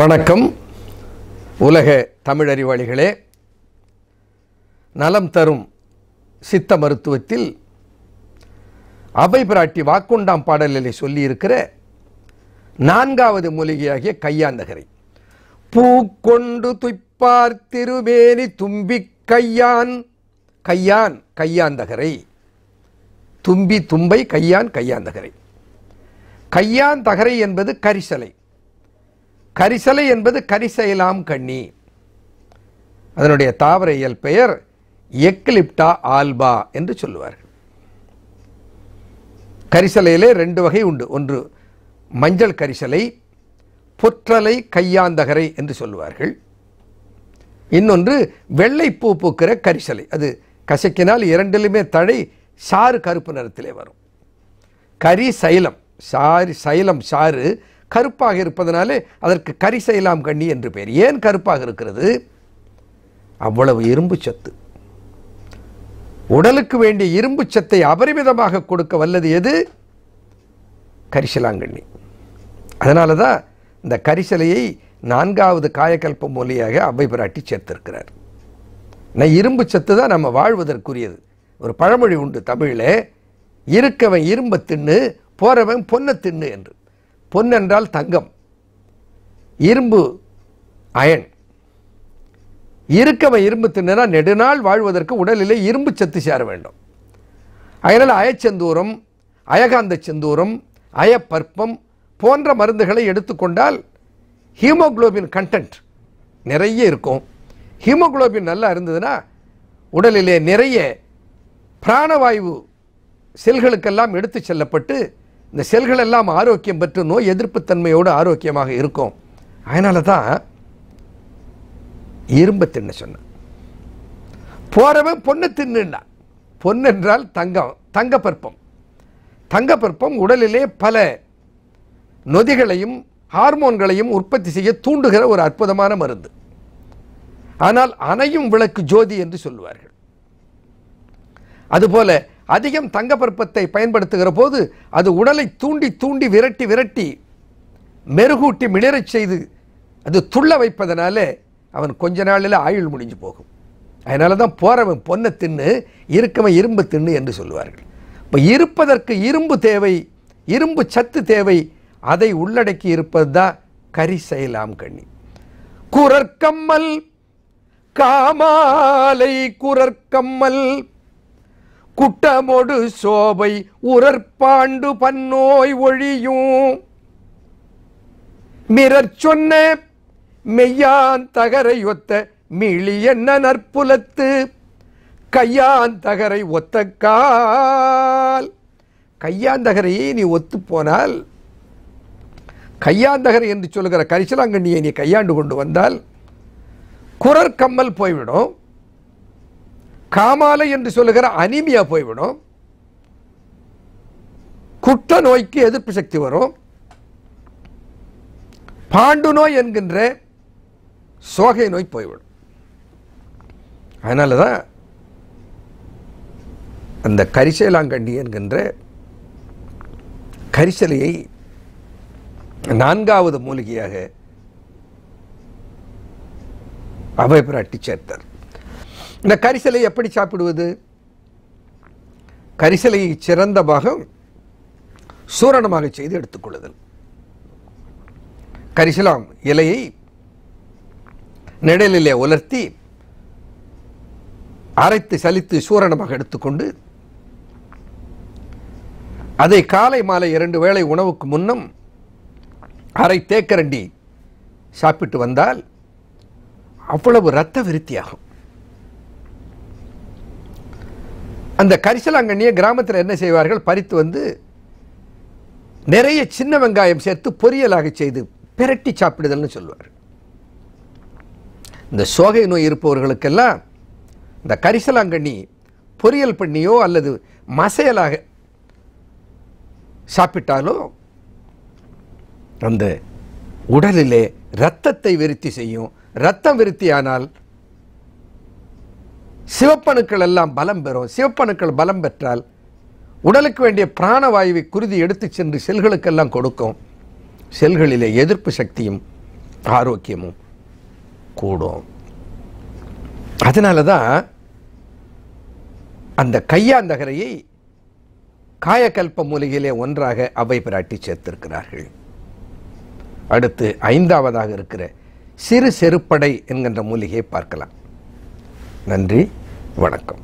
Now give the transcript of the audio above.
வணக்கம் உலக தமிழறிவாளிகளே நலம் தரும் சித்த மருத்துவத்தில் அபை பிராட்டி வாக்குண்டாம் பாடலிலே சொல்லியிருக்கிற நான்காவது மூலிகையாகிய கையாந்தகரை பூக்கொண்டு துய்ப்பார் திருவேலி தும்பி கையான் கையான் கையாந்தகரை தும்பி தும்பை கையான் கையாந்தகரை கையான் தகரை என்பது கரிசலை கரிசலை என்பது கரிசைலாம் கண்ணி அதனுடைய தாவர இயல் பெயர் எக்லிப்டா ஆல்பா என்று சொல்லுவார்கள் கரிசலையிலே ரெண்டு வகை உண்டு ஒன்று மஞ்சள் கரிசலை புற்றலை கையாந்தகரை என்று சொல்லுவார்கள் இன்னொன்று வெள்ளை பூ பூக்கிற கரிசலை அது கசக்கினால் இரண்டிலுமே தழை சாறு கருப்பு நிறத்திலே வரும் கரி சைலம் சாரி சைலம் சாறு கருப்பாக இருப்பதனாலே அதற்கு கரிசைலாம் கண்ணி என்று பெயர் ஏன் கருப்பாக இருக்கிறது அவ்வளவு இரும்பு சத்து உடலுக்கு வேண்டிய இரும்பு சத்தை அபரிமிதமாக கொடுக்க வல்லது எது கரிசலாங்கண்ணி அதனால தான் இந்த கரிசலையை நான்காவது காயக்கல்பம் மொழியாக அவ்வை பிராட்டி சேர்த்திருக்கிறார் நான் இரும்பு சத்து தான் நம்ம வாழ்வதற்குரியது ஒரு பழமொழி உண்டு தமிழில் இருக்கவன் இரும்ப தின்னு போகிறவன் பொன்ன தின்னு என்று பொன் என்றால் தங்கம் இரும்பு அயன் இருக்கவன் இரும்பு தின்னா நெடுநாள் வாழ்வதற்கு உடலிலே இரும்பு சத்து சேர வேண்டும் அதனால் அயச்செந்தூரம் அயகாந்த செந்தூரம் அயப்பற்பம் போன்ற மருந்துகளை எடுத்துக்கொண்டால் ஹீமோக்ளோபின் கண்டென்ட் நிறைய இருக்கும் ஹீமோக்ளோபின் நல்லா இருந்ததுன்னா உடலிலே நிறைய பிராணவாயு செல்களுக்கெல்லாம் எடுத்து செல்லப்பட்டு இந்த செல்கள் எல்லாம் ஆரோக்கியம் பெற்று நோய் எதிர்ப்பு தன்மையோடு ஆரோக்கியமாக இருக்கும் அதனால தான் இரும்பு தின்னு சொன்னான் போறவன் பொண்ணு தின்னுண்டான் பொன்னென்றால் தங்கம் தங்கப்பற்பம் தங்கப்பற்பம் உடலிலே பல நொதிகளையும் ஹார்மோன்களையும் உற்பத்தி செய்ய தூண்டுகிற ஒரு அற்புதமான மருந்து ஆனால் அணையும் விளக்கு ஜோதி என்று சொல்லுவார்கள் அதுபோல அதிகம் தங்கப்பருப்பத்தை பயன்படுத்துகிற போது அது உடலை தூண்டி தூண்டி விரட்டி விரட்டி மெருகூட்டி மிளரச் செய்து அது துள்ள வைப்பதனாலே அவன் கொஞ்ச நாளில் ஆயுள் முடிஞ்சு போகும் அதனால தான் போகிறவன் பொன்னை தின்னு இருக்கவன் இரும்பு தின்னு என்று சொல்லுவார்கள் இப்போ இருப்பதற்கு இரும்பு தேவை இரும்பு சத்து தேவை அதை உள்ளடக்கி இருப்பது தான் கரி செய்யலாம் கண்ணி குரற்கம்மல் காமாலை குரற்கம்மல் குட்டமொடு சோபை உரற்பாண்டு பன்னோய் ஒழியும் மிரற் சொன்ன மெய்யான் தகரை ஒத்த மீளி என்ன நற்புலத்து கையான் தகரை ஒத்த கால் கையாந்தகரையே நீ ஒத்து போனால் கையாந்தகரை என்று சொல்லுகிற கரிசலாங்கண்ணியை நீ கையாண்டு கொண்டு வந்தால் குரற்கம்மல் போய்விடும் காமாலை என்று சொல்லுகிற அனிமியா போய்விடும் குற்ற நோய்க்கு எதிர்ப்பு சக்தி வரும் பாண்டு நோய் என்கின்ற சோகை நோய் போய்விடும் அதனால தான் அந்த கரிசேலாங்கண்டி என்கின்ற கரிசலையை நான்காவது மூலிகையாக அவை பிராட்டி சேர்த்தார் இந்த கரிசலை எப்படி சாப்பிடுவது கரிசலை சிறந்த பாகம் சூரணமாக செய்து எடுத்துக்கொள்ளுதல் கரிசலாம் இலையை நிழலிலே உலர்த்தி அரைத்து சலித்து சூரணமாக எடுத்துக்கொண்டு அதை காலை மாலை இரண்டு வேளை உணவுக்கு முன்னும் அரை தேக்கரண்டி சாப்பிட்டு வந்தால் அவ்வளவு இரத்த விருத்தியாகும் அந்த கரிசலாங்கண்ணியை கிராமத்தில் என்ன செய்வார்கள் பறித்து வந்து நிறைய சின்ன வெங்காயம் சேர்த்து பொரியலாக செய்து பிரட்டி சாப்பிடுதல்னு சொல்லுவார் இந்த சோகை நோய் இருப்பவர்களுக்கெல்லாம் இந்த கரிசலாங்கண்ணி பொரியல் பண்ணியோ அல்லது மசையலாக சாப்பிட்டாலோ அந்த உடலிலே இரத்தத்தை விருத்தி செய்யும் இரத்தம் விருத்தியானால் சிவப்பணுக்கள் எல்லாம் பலம் பெறும் சிவப்பணுக்கள் பலம் பெற்றால் உடலுக்கு வேண்டிய பிராணவாயுவை குருதி எடுத்து சென்று செல்களுக்கெல்லாம் கொடுக்கும் செல்களிலே எதிர்ப்பு சக்தியும் ஆரோக்கியமும் கூடும் அதனால தான் அந்த கையாந்தகரையை காயக்கல்ப மூலிகையிலே ஒன்றாக அவை பிராட்டி சேர்த்திருக்கிறார்கள் அடுத்து ஐந்தாவதாக இருக்கிற சிறு செருப்படை என்கின்ற மூலிகையை பார்க்கலாம் நன்றி வணக்கம்